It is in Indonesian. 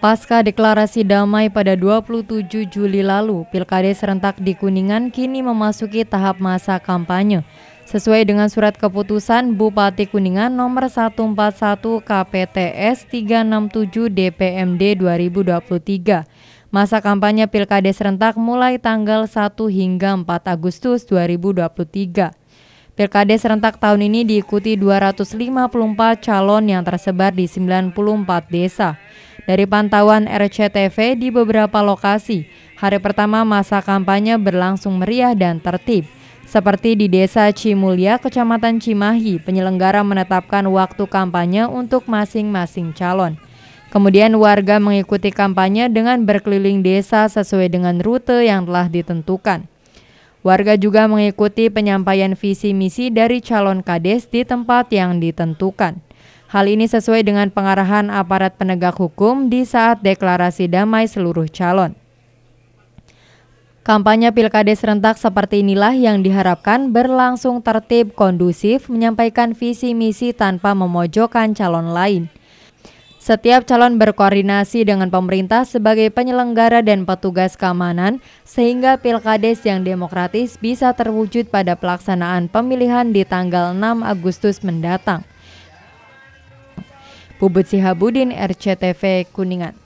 Pasca deklarasi damai pada 27 Juli lalu, Pilkada serentak di Kuningan kini memasuki tahap masa kampanye. Sesuai dengan surat keputusan Bupati Kuningan nomor 141 KPTS 367 DPMD 2023. Masa kampanye Pilkada serentak mulai tanggal 1 hingga 4 Agustus 2023. Pilkada serentak tahun ini diikuti 254 calon yang tersebar di 94 desa. Dari pantauan RCTV di beberapa lokasi, hari pertama masa kampanye berlangsung meriah dan tertib. Seperti di Desa Cimulia, Kecamatan Cimahi, penyelenggara menetapkan waktu kampanye untuk masing-masing calon. Kemudian warga mengikuti kampanye dengan berkeliling desa sesuai dengan rute yang telah ditentukan. Warga juga mengikuti penyampaian visi misi dari calon kades di tempat yang ditentukan. Hal ini sesuai dengan pengarahan aparat penegak hukum di saat deklarasi damai seluruh calon. Kampanye Pilkades serentak seperti inilah yang diharapkan berlangsung tertib kondusif menyampaikan visi misi tanpa memojokkan calon lain. Setiap calon berkoordinasi dengan pemerintah sebagai penyelenggara dan petugas keamanan sehingga pilkades yang demokratis bisa terwujud pada pelaksanaan pemilihan di tanggal 6 Agustus mendatang. Bubut Sihabudin RCTV Kuningan